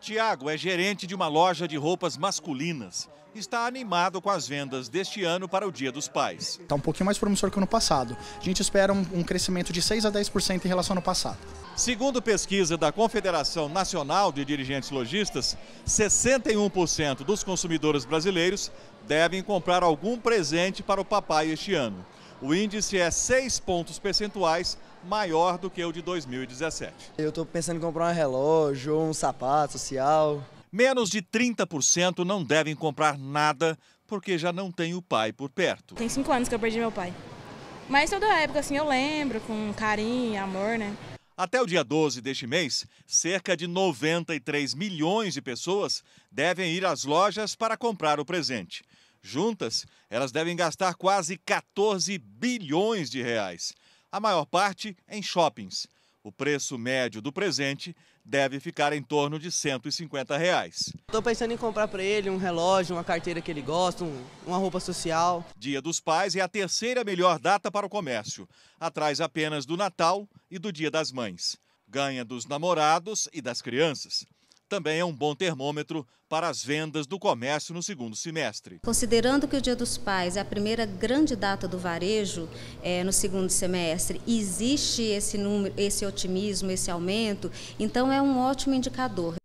Tiago é gerente de uma loja de roupas masculinas. Está animado com as vendas deste ano para o Dia dos Pais. Está um pouquinho mais promissor que o ano passado. A gente espera um, um crescimento de 6 a 10% em relação ao ano passado. Segundo pesquisa da Confederação Nacional de Dirigentes Logistas, 61% dos consumidores brasileiros devem comprar algum presente para o papai este ano. O índice é 6 pontos percentuais maior do que o de 2017. Eu estou pensando em comprar um relógio, um sapato social. Menos de 30% não devem comprar nada porque já não tem o pai por perto. Tem cinco anos que eu perdi meu pai. Mas toda época, assim, eu lembro, com carinho, amor, né? Até o dia 12 deste mês, cerca de 93 milhões de pessoas devem ir às lojas para comprar o presente. Juntas, elas devem gastar quase 14 bilhões de reais a maior parte em shoppings. O preço médio do presente deve ficar em torno de 150 reais. Estou pensando em comprar para ele um relógio, uma carteira que ele gosta, um, uma roupa social. Dia dos Pais é a terceira melhor data para o comércio, atrás apenas do Natal e do Dia das Mães. Ganha dos namorados e das crianças também é um bom termômetro para as vendas do comércio no segundo semestre. Considerando que o Dia dos Pais é a primeira grande data do varejo é, no segundo semestre, existe esse número, esse otimismo, esse aumento, então é um ótimo indicador.